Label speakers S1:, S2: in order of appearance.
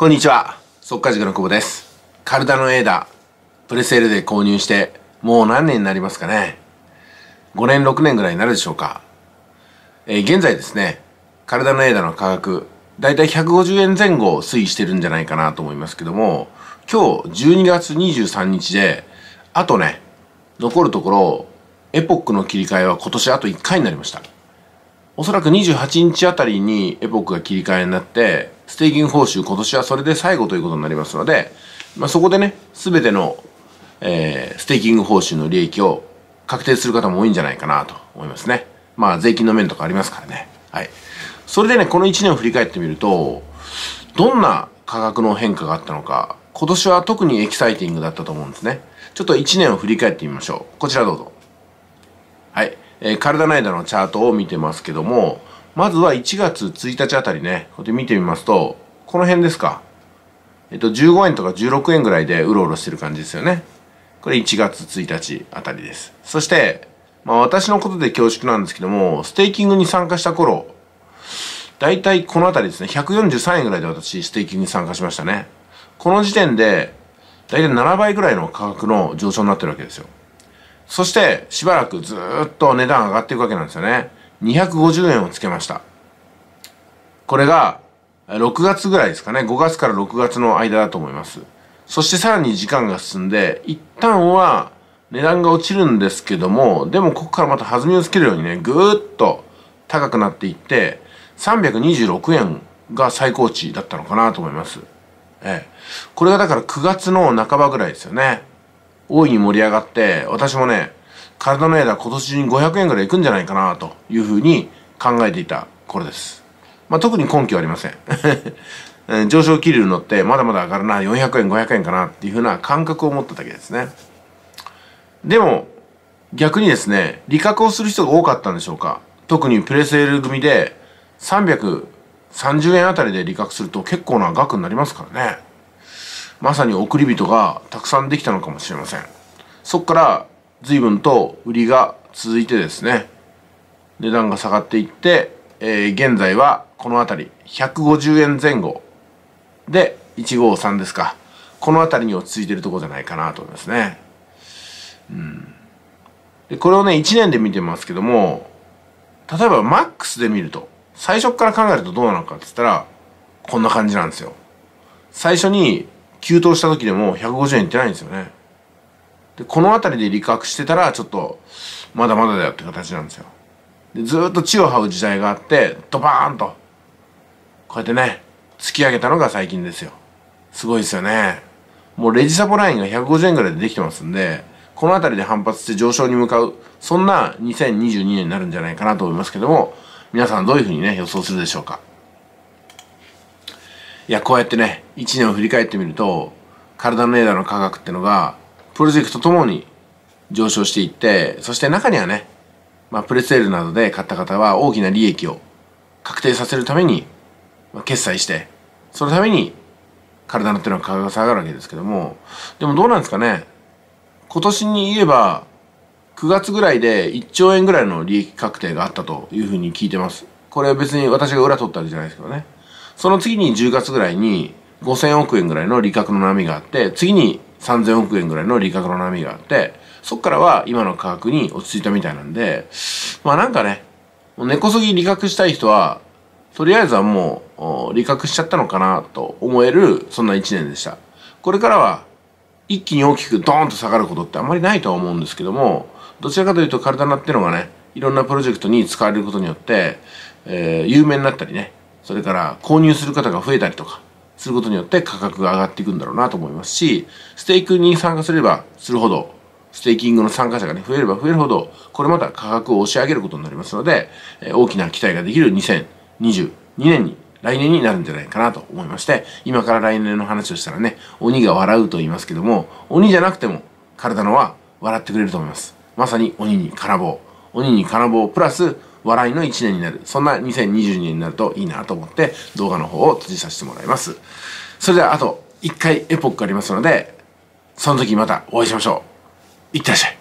S1: こんにちは速稼塾の久保ですカルダのエーダプレセールで購入してもう何年になりますかね5年6年ぐらいになるでしょうか、えー、現在ですね体のエーダの価格だいたい150円前後推移してるんじゃないかなと思いますけども今日12月23日であとね残るところエポックの切り替えは今年あと1回になりましたおそらく28日あたりにエポックが切り替えになってステーキング報酬今年はそれで最後ということになりますので、まあ、そこでね、すべての、えー、ステーキング報酬の利益を確定する方も多いんじゃないかなと思いますね。まあ、税金の面とかありますからね。はい。それでね、この1年を振り返ってみると、どんな価格の変化があったのか、今年は特にエキサイティングだったと思うんですね。ちょっと1年を振り返ってみましょう。こちらどうぞ。はい。えー、カルダナイダのチャートを見てますけども、まずは1月1日あたりね、こうやって見てみますと、この辺ですか。えっと、15円とか16円ぐらいでうろうろしてる感じですよね。これ1月1日あたりです。そして、まあ私のことで恐縮なんですけども、ステーキングに参加した頃、だいたいこのあたりですね、143円ぐらいで私、ステーキングに参加しましたね。この時点で、だいたい7倍ぐらいの価格の上昇になってるわけですよ。そして、しばらくずっと値段上がっていくわけなんですよね。250円をつけましたこれが6月ぐらいですかね5月から6月の間だと思いますそしてさらに時間が進んで一旦は値段が落ちるんですけどもでもここからまた弾みをつけるようにねぐーっと高くなっていって326円が最高値だったのかなと思いますええこれがだから9月の半ばぐらいですよね大いに盛り上がって私もね体の枝今年中に500円ぐらいいくんじゃないかなというふうに考えていた頃です。まあ、特に根拠はありません。上昇気流に乗ってまだまだ上がるな400円500円かなっていうふうな感覚を持っただけですね。でも逆にですね利確をする人が多かったんでしょうか特にプレセール組で330円あたりで利確すると結構な額になりますからねまさに送り人がたくさんできたのかもしれませんそこから随分と売りが続いてですね値段が下がっていって、えー、現在はこの辺り150円前後で153ですかこの辺りに落ち着いてるとこじゃないかなと思いますね。うん、でこれをね1年で見てますけども例えばマックスで見ると最初から考えるとどうなのかって言ったらこんな感じなんですよ。最初に急騰した時でも150円いってないんですよね。でこの辺りで理覚してたらちょっとまだまだだよって形なんですよでずっと地を這う時代があってドバーンとこうやってね突き上げたのが最近ですよすごいですよねもうレジサポラインが150円ぐらいでできてますんでこの辺りで反発して上昇に向かうそんな2022年になるんじゃないかなと思いますけども皆さんどういうふうにね予想するでしょうかいやこうやってね1年を振り返ってみると体のレーダーの科学ってのがプロジェクトともに上昇していって、そして中にはね、まあ、プレセールなどで買った方は大きな利益を確定させるために、ま決済して、そのために体のっていうのは価格が下がるわけですけども、でもどうなんですかね。今年に言えば、9月ぐらいで1兆円ぐらいの利益確定があったというふうに聞いてます。これは別に私が裏取ったわけじゃないですけどね。その次に10月ぐらいに5000億円ぐらいの利確の波があって、次に3000億円ぐらいの利確の波があって、そっからは今の価格に落ち着いたみたいなんで、まあなんかね、もう根こそぎ利確したい人は、とりあえずはもう、利確しちゃったのかなと思える、そんな1年でした。これからは、一気に大きくドーンと下がることってあんまりないとは思うんですけども、どちらかというと体になってのがね、いろんなプロジェクトに使われることによって、えー、有名になったりね、それから購入する方が増えたりとか、することによって価格が上がっていくんだろうなと思いますし、ステークに参加すればするほど、ステーキングの参加者がね、増えれば増えるほど、これまた価格を押し上げることになりますので、え大きな期待ができる2022年に来年になるんじゃないかなと思いまして、今から来年の話をしたらね、鬼が笑うと言いますけども、鬼じゃなくても体のは笑ってくれると思います。まさに鬼に金棒。鬼に金棒プラス笑いの1年になる。そんな2022年になるといいなと思って動画の方を閉じさせてもらいます。それではあと1回エポックありますので、その時またお会いしましょう。いってらっしゃい。